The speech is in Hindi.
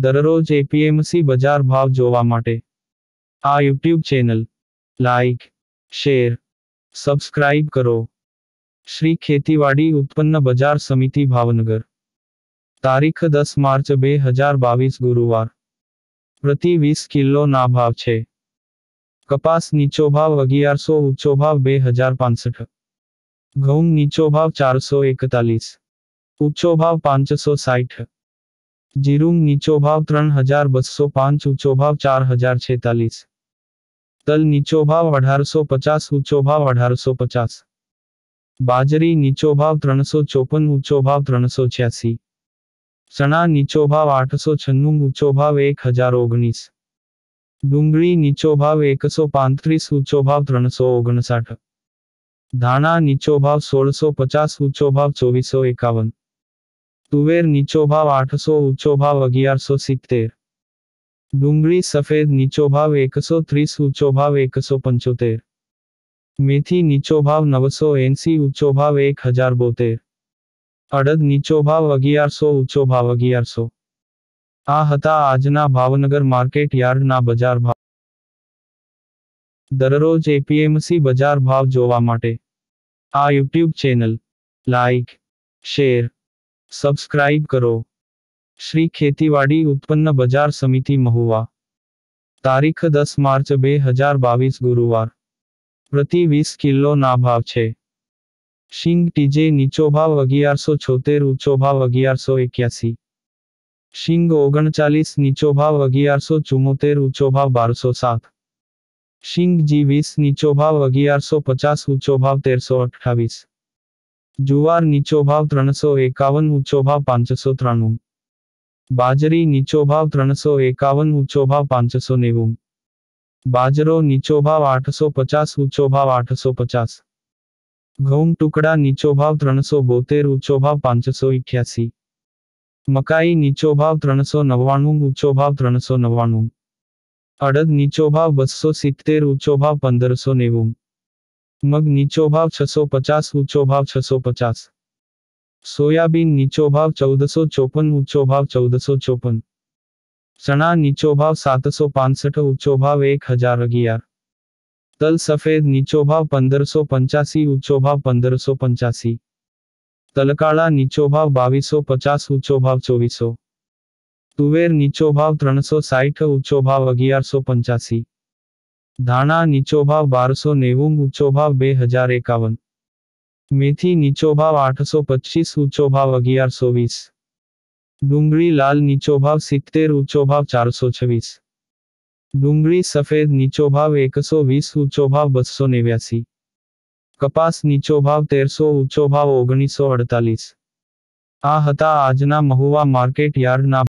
દરરોજ APMC બજાર ભાવ જોવા માટે આ YouTube channel like share subscribe કરો શ્રી ખેતીવાડી ઉત્પન્ન બજાર સમિતિ ભાવનગર તારીખ 10 માર્ચ 2022 ગુરુવાર પ્રતિ 20 કિલો ના ભાવ છે કપાસ નીચો ભાવ 1100 ઉંચો ભાવ 2065 ઘઉં નીચો ભાવ 441 ઉંચો ભાવ 560 जीरुंग नीचो भाव त्रन हजार बसो पांच ऊंचो भाव चार हजार छेतालीस तल नीचो भाव अठार सो पचास ऊंचो भाव अठार सो पचास बाजरी नीचो भाव त्रन सो चौपन ऊंचो भाव त्रन सो छियासी चना नीचो भाव आठ सौ छन्नु ऊंचो भाव एक हजार ओगनीस डूंगी नीचो भाव एक सौ पांतरीस ऊंचो भाव त्रन सो ओगनसाठ धाना नीचो भाव सोल सोलसो पचास ऊंचो भाव चौबीसो एकावन तुवेर नीचो भाव आठ सौ ऊंचोभाव अगियार सौ सित्तेर डूंगी सफेद नीचोभाव एक सौ तीस ऊंचोभाव एक सौ पंचोतेर मेथी नीचोभाव नव सौ एनसी ऊंचोभाव एक हजार बोतेर अड़द नीचोभाव अगियार सौ ऊंचोभाव अगियार सौ आ हता आजना भावनगर मार्केट यार्ड ना बजार भाव दर रोज एपीएमसी बजार भाव जोवा माटे आ YouTube channel like share subscribe करो श्री खेतीवाड़ी उत्पन्न बाजार समिति महुआ तारीख 10 मार्च बेहजार बीस गुरुवार प्रति 20 किलो ना भाव छे शिंग टीजे नीचो भाव अगियार सौ छोतेर ऊंचो भाव अगियार सौ इक्यासी शिंग ओगणचालीस नीचो भाव अगियार सौ चुमोतेर ऊंचो भाव बार सौ सात शिंग जी वीस नीचो भाव अगियार सौ पचास ऊंचो भाव तेरसो अठावीस जुवार नीचो भाव त्रन सौ एकावन ऊंचो भाव पांच सौ त्राणु बाजरी नीचो भाव त्रन सौ एकावन ऊंचो भाव पांच सौ नेव बाजरो नीचो भाव आठ सौ पचास ऊंचो भाव आठ सौ पचास घऊ टुकड़ा नीचो भाव त्रन सौ बोतेर ऊंचो भाव पांच सौ इक्यासी मकाई नीचो भाव त्रन सौ नव्वाणु ऊंचो भाव त्रन सौ नव्वाणु अड़द नीचो भाव बसो सीतेर ऊंचो भाव पंदर सौ नेवू मग नीचो भाव 650 ऊंचो भाव 650 सोयाबीन नीचो भाव चौदह सौ चौपन ऊंचो भाव चौदह सौ चौपन चना नीचो भाव सात सौ पांसठ ऊंचो भाव एक हजार अगियार तल सफेद नीचो भाव पंद्रह सौ पंचासी ऊंचो भाव पंद्रह सौ पंचासी तलकाड़ा नीचो भाव बावीस सौ पचास ऊंचो भाव चौबीसो तुवेर नीचो भाव त्रो साठ ऊंचो भाव अगियारो पंचासी धाणा नीचोभाव बारह सौ नेवुम उच्चोभाव बे हजार एकावन मेथी नीचोभाव आठ सौ पच्चीस उच्चोभाव अगियार सौ वीस डूंगी लाल नीचोभाव सितर उच्चोभाव चार सौ छवीस डूंगी सफेद नीचोभाव एक सौ वीस उच्चोभाव बसो नेव्यासी कपास नीचोभाव तेर सौ उच्चोभाव ओगनीसो अड़तालीस आता हता आजना महुआ मार्केट यार्ड ना